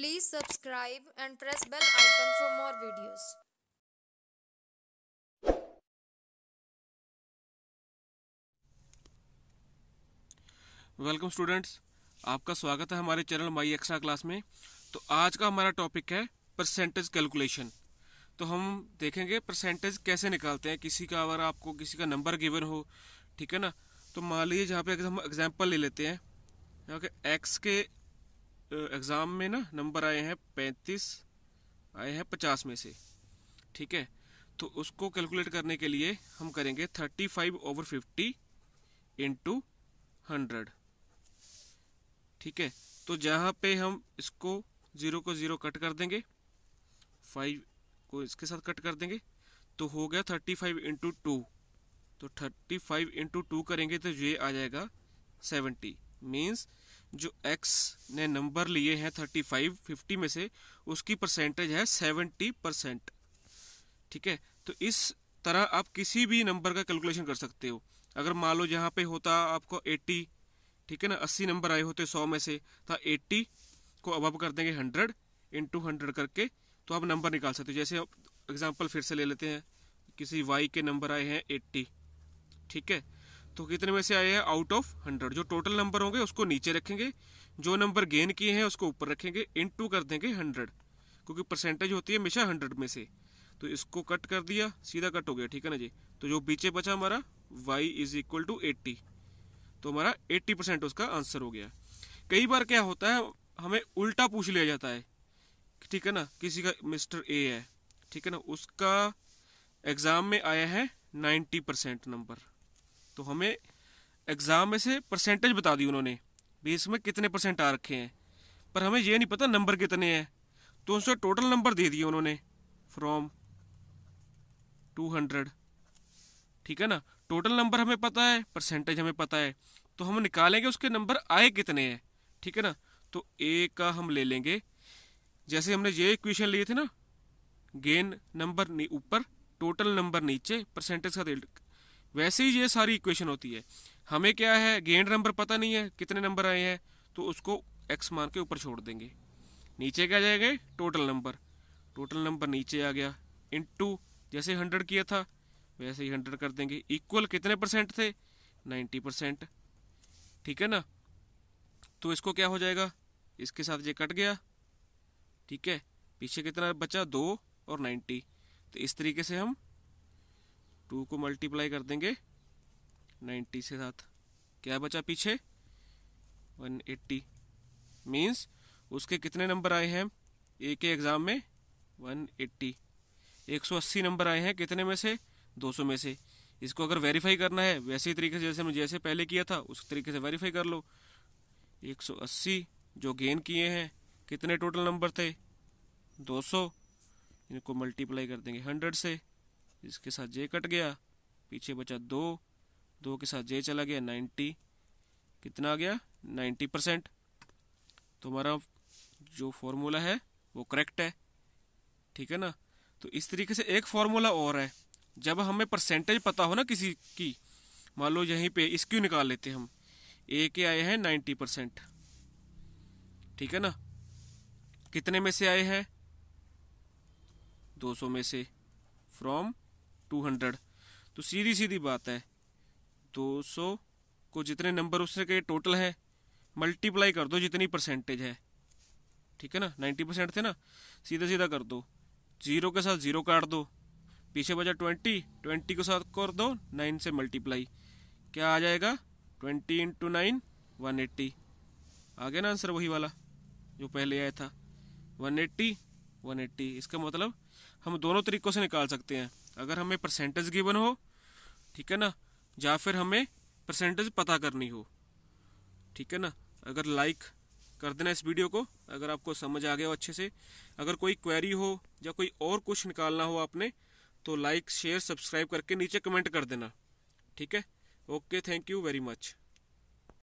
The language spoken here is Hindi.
Please subscribe and press bell icon for more videos. Welcome students आपका स्वागत है हमारे चैनल माई एक्स्ट्रा क्लास में तो आज का हमारा टॉपिक है परसेंटेज कैलकुलेशन तो हम देखेंगे परसेंटेज कैसे निकालते हैं किसी का अगर आपको किसी का नंबर गिवन हो ठीक है ना तो मान लीजिए जहाँ पे हम एग्जांपल ले लेते हैं ओके एक्स के एग्ज़ाम में ना नंबर आए हैं पैंतीस आए हैं पचास में से ठीक है तो उसको कैलकुलेट करने के लिए हम करेंगे thirty five over fifty into hundred ठीक है तो जहाँ पे हम इसको ज़ीरो को ज़ीरो कट कर देंगे फाइव को इसके साथ कट कर देंगे तो हो गया थर्टी फाइव इंटू टू तो थर्टी फाइव इंटू टू करेंगे तो ये आ जाएगा सेवेंटी मीन्स जो एक्स ने नंबर लिए हैं थर्टी फाइव फिफ्टी में से उसकी परसेंटेज है सेवेंटी परसेंट ठीक है तो इस तरह आप किसी भी नंबर का कैलकुलेशन कर सकते हो अगर मान लो जहाँ पे होता आपको एट्टी ठीक है ना अस्सी नंबर आए होते सौ में से तो एट्टी को अब कर देंगे हंड्रेड इंटू हंड्रेड करके तो आप नंबर निकाल सकते हो जैसे एग्जाम्पल फिर से ले लेते हैं किसी वाई के नंबर आए हैं एट्टी ठीक है तो कितने में से आए हैं आउट ऑफ हंड्रेड जो टोटल नंबर होंगे उसको नीचे रखेंगे जो नंबर गेन किए हैं उसको ऊपर रखेंगे इन टू कर देंगे हंड्रेड क्योंकि परसेंटेज होती है हमेशा हंड्रेड में से तो इसको कट कर दिया सीधा कट हो गया ठीक है ना जी तो जो पीछे बचा हमारा Y is equal to eighty तो हमारा एट्टी परसेंट उसका आंसर हो गया कई बार क्या होता है हमें उल्टा पूछ लिया जाता है ठीक है ना किसी का मिस्टर ए है ठीक है ना उसका एग्ज़ाम में आया है नाइन्टी परसेंट नंबर तो हमें एग्ज़ाम में से परसेंटेज बता दी उन्होंने भी इसमें कितने परसेंट आ रखे हैं पर हमें यह नहीं पता नंबर कितने हैं तो उसका टोटल नंबर दे दिए उन्होंने फ्रॉम टू हंड्रेड ठीक है ना टोटल नंबर हमें पता है परसेंटेज हमें पता है तो हम निकालेंगे उसके नंबर आए कितने हैं ठीक है ना तो ए का हम ले लेंगे जैसे हमने ये इक्वेशन लिए थे ना गेन नंबर ऊपर टोटल नंबर नीचे परसेंटेज का वैसे ही ये सारी इक्वेशन होती है हमें क्या है गेंड नंबर पता नहीं है कितने नंबर आए हैं तो उसको एक्स मान के ऊपर छोड़ देंगे नीचे क्या जाएंगे टोटल नंबर टोटल नंबर नीचे आ गया इन टू जैसे हंड्रेड किया था वैसे ही हंड्रेड कर देंगे इक्वल कितने परसेंट थे नाइन्टी परसेंट ठीक है ना तो इसको क्या हो जाएगा इसके साथ ये कट गया ठीक है पीछे कितना बचा दो और नाइन्टी तो इस तरीके से हम टू को मल्टीप्लाई कर देंगे नाइन्टी से साथ क्या बचा पीछे वन एट्टी मीन्स उसके कितने नंबर आए हैं ए के एग्ज़ाम में वन एट्टी एक सौ अस्सी नंबर आए हैं कितने में से दो सौ में से इसको अगर वेरीफाई करना है वैसे ही तरीके से जैसे मैं जैसे पहले किया था उस तरीके से वेरीफाई कर लो एक सौ अस्सी जो गेन किए हैं कितने टोटल नंबर थे दो सौ इनको मल्टीप्लाई कर देंगे हंड्रेड से इसके साथ जे कट गया पीछे बचा दो दो के साथ जे चला गया नाइन्टी कितना आ गया नाइन्टी परसेंट तो हमारा जो फॉर्मूला है वो करेक्ट है ठीक है ना तो इस तरीके से एक फार्मूला और है जब हमें परसेंटेज पता हो ना किसी की मान लो यहीं पे इस क्यों निकाल लेते हम ए के आए हैं नाइन्टी परसेंट ठीक है ना कितने में से आए हैं दो सौ में से फ्रॉम टू हंड्रेड तो सीधी सीधी बात है दो सौ को जितने नंबर उसके टोटल है मल्टीप्लाई कर दो जितनी परसेंटेज है ठीक है ना नाइन्टी परसेंट थे ना सीधा सीधा कर दो जीरो के साथ जीरो काट दो पीछे बचा ट्वेंटी ट्वेंटी के साथ कर दो नाइन से मल्टीप्लाई क्या आ जाएगा twenty into nine one eighty आ गया ना आंसर वही वाला जो पहले आया था वन एट्टी वन एट्टी इसका मतलब हम दोनों तरीक़ों से निकाल सकते हैं अगर हमें परसेंटेज गिवन हो ठीक है ना या फिर हमें परसेंटेज पता करनी हो ठीक है ना अगर लाइक कर देना इस वीडियो को अगर आपको समझ आ गया हो अच्छे से अगर कोई क्वेरी हो या कोई और कुछ निकालना हो आपने तो लाइक शेयर सब्सक्राइब करके नीचे कमेंट कर देना ठीक है okay thank you very much